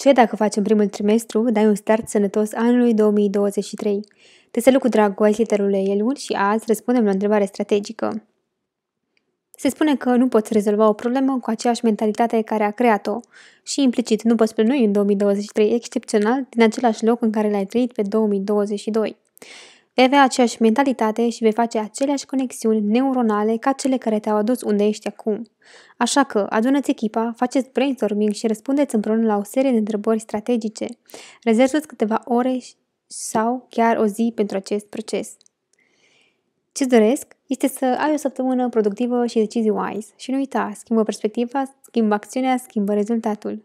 Ce dacă facem primul trimestru, dai un start sănătos anului 2023? Te salut cu drag cu literule Elul și azi răspundem la o întrebare strategică. Se spune că nu poți rezolva o problemă cu aceeași mentalitate care a creat-o și implicit nu poți plănui în 2023 excepțional din același loc în care l-ai trăit pe 2022. Vei avea aceeași mentalitate și vei face aceleași conexiuni neuronale ca cele care te-au adus unde ești acum. Așa că, adună-ți echipa, faceți brainstorming și răspundeți împreună la o serie de întrebări strategice. Rezervați câteva ore sau chiar o zi pentru acest proces. Ce doresc este să ai o săptămână productivă și decizii wise și nu uita, schimbă perspectiva, schimbă acțiunea, schimbă rezultatul.